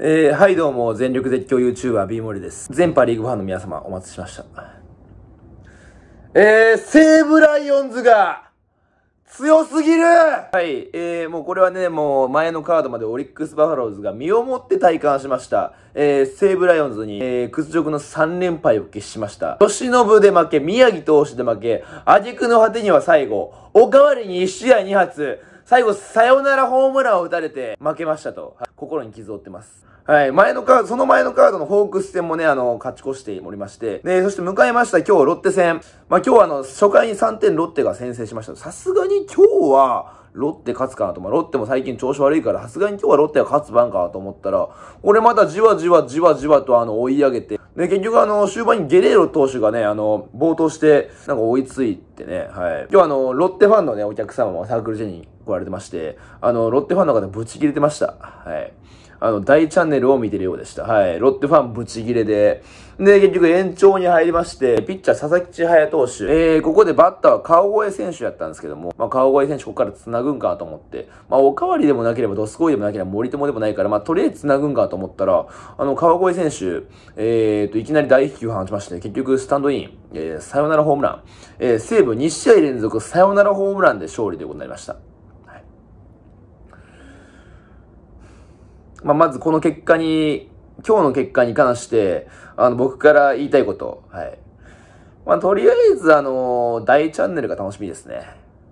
えー、はいどうも、全力絶叫 YouTuber、B 森です。全パリーグファンの皆様、お待ちしました。えー、西武ライオンズが、強すぎるはい、えー、もうこれはね、もう前のカードまでオリックス・バファローズが身をもって体感しました。えー、西武ライオンズに、えー、屈辱の3連敗を喫しました。吉信で負け、宮城投手で負け、挙句の果てには最後、おかわりに1試合2発、最後、サヨナラホームランを打たれて負けましたと、心に傷を負ってます。はい。前のカード、その前のカードのホークス戦もね、あの、勝ち越しておりまして。で、そして迎えました今日ロッテ戦。まあ、今日はあの、初回に3点ロッテが先制しました。さすがに今日は、ロッテ勝つかなと。まあ、ロッテも最近調子悪いから、さすがに今日はロッテが勝つ番かと思ったら、俺またじわじわじわじわとあの、追い上げて。で、結局あの、終盤にゲレーロ投手がね、あの、冒頭して、なんか追いついてね、はい。今日あの、ロッテファンのね、お客様もサークルジェニー、言われてまして、あの、ロッテファンの方ブチ切れてました。はい。あの、大チャンネルを見てるようでした。はい。ロッテファンブチ切れで。で、結局延長に入りまして、ピッチャー佐々木千早投手。えー、ここでバッターは川越選手やったんですけども、まあ、川越選手ここから繋ぐんかと思って、まあ、おかわりでもなければ、ドスコイでもなければ、森友でもないから、まあ、とりあえず繋ぐんかと思ったら、あの、川越選手、えーと、いきなり大飛球を放ちまして、結局スタンドイン、えー、サヨナラホームラン。えー、西武2試合連続サヨナラホームランで勝利ということになりました。まあ、まずこの結果に、今日の結果に関して、あの、僕から言いたいこと。はい。まあ、とりあえず、あのー、大チャンネルが楽しみですね。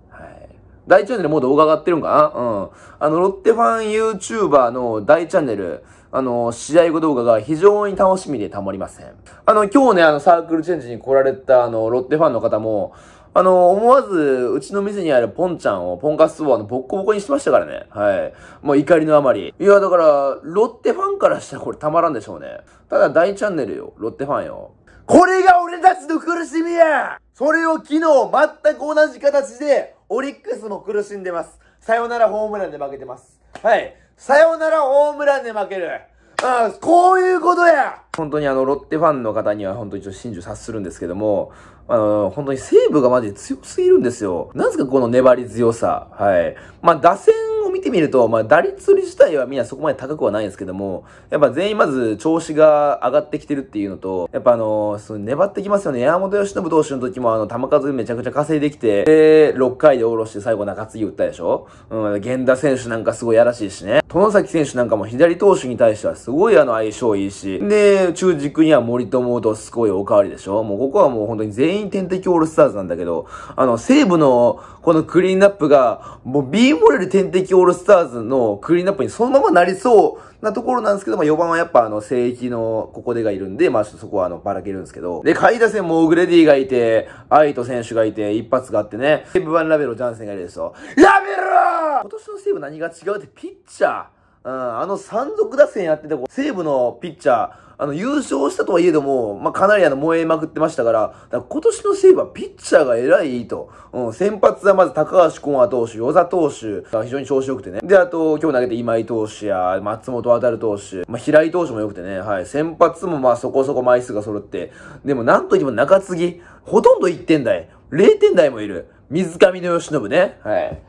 はい。大チャンネルもう動画上がってるんかなうん。あの、ロッテファン YouTuber の大チャンネル、あのー、試合後動画が非常に楽しみでたまりません。あの、今日ね、あの、サークルチェンジに来られた、あの、ロッテファンの方も、あの、思わず、うちの店にあるポンちゃんを、ポンカツをあの、ボッコボコにしてましたからね。はい。もう怒りのあまり。いや、だから、ロッテファンからしたらこれたまらんでしょうね。ただ大チャンネルよ。ロッテファンよ。これが俺たちの苦しみやそれを昨日、全く同じ形で、オリックスも苦しんでます。さよならホームランで負けてます。はい。さよならホームランで負ける。ああ、こういうことや本当にあの、ロッテファンの方には本当にちょっと真珠察するんですけども、あの、本当に西武がマジで強すぎるんですよ。なんすかこの粘り強さ。はい。まあ、打線てみると、まあ、打率自体はみんなそこまで高くはないんですけども、やっぱ全員まず調子が上がってきてるっていうのと、やっぱあのー、その粘ってきますよね。山本由伸投手の時もあの、球数めちゃくちゃ稼いできて、で、6回で下ろして最後中継ぎ打ったでしょうん、源田選手なんかすごいやらしいしね。殿崎選手なんかも左投手に対してはすごいあの、相性いいし。で、中軸には森友とすごいおかわりでしょもうここはもう本当に全員天敵オールスターズなんだけど、あの、西武のこのクリーンナップが、もう B モレル天敵オールスターズスターズのクリーンアップにそのままなりそうなところなんですけど、まあ、4番はやっぱあの、聖域のここでがいるんで、まあ、そこはあの、ばらけるんですけど。で、下位打線もグレディがいて、アイト選手がいて、一発があってね、セーブンラベロ、ジャンセンがいるでしょ。ラベロ今年のセーブ何が違うって、ピッチャー。うん、あの、山賊打線やってた、ーブのピッチャー、あの、優勝したとはいえども、まあ、かなりあの、燃えまくってましたから、から今年のセーブはピッチャーが偉いと。うん、先発はまず高橋コア投手、与座投手が非常に調子良くてね。で、あと、今日投げて今井投手や、松本る投手、まあ、平井投手も良くてね、はい。先発もまそこそこ枚数が揃って、でも、なんといっても中継ぎ、ほとんど1点台、0点台もいる。水上の吉信ね。はい。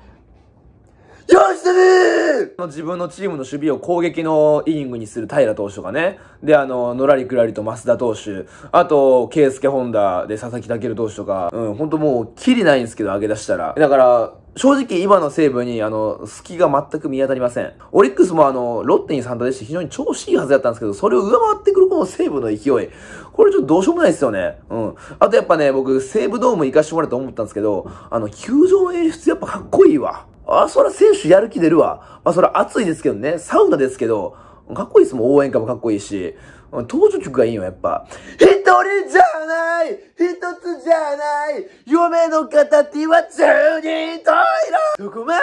よしだねー自分のチームの守備を攻撃のイニングにする平投手とかね。で、あの、のらりくらりと増田投手。あと、圭介本田で佐々木健投手とか。うん、ほんともう、キリないんですけど、上げ出したら。だから、正直今の西武に、あの、隙が全く見当たりません。オリックスもあの、ロッテに参加でして非常に調子いいはずだったんですけど、それを上回ってくるこの西武の勢い。これちょっとどうしようもないですよね。うん。あとやっぱね、僕、西武ドーム行かしてもらったと思ったんですけど、あの、球場演出やっぱかっこいいわ。あ、そら選手やる気出るわ。まあ、そら暑いですけどね、サウナですけど、かっこいいですもん、応援歌もかっこいいし。登場曲がいいよ、やっぱ。一人じゃない一つじゃない夢の形は十といろどこま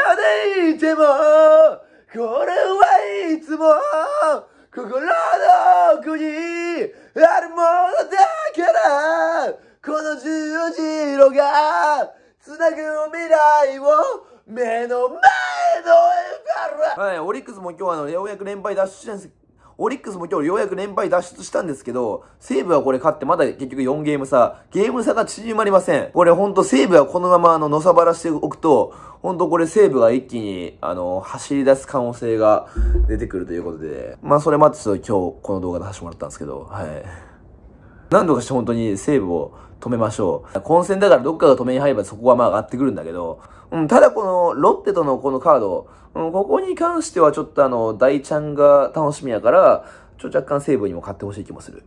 でいても、これはいつも、心の奥にあるものだから、この十字路が、繋ぐ未来を目の前のエはい、オリックスも今日はあの、ようやく連敗脱出したんです。オリックスも今日ようやく連敗脱出したんですけど、西武はこれ勝ってまだ結局4ゲーム差、ゲーム差が縮まりません。これほんと西武はこのままあの、のさばらしておくと、ほんとこれ西武が一気に、あの、走り出す可能性が出てくるということで、まあそれ待ってちょっと今日この動画でしてもらったんですけど、はい。何度かして本当にセーブを止めましょう。混戦だからどっかが止めに入ればそこはまあ上がってくるんだけど、うん、ただこのロッテとのこのカード、うん、ここに関してはちょっとあの、大ちゃんが楽しみやから、ちょ若干セーブにも買ってほしい気もする。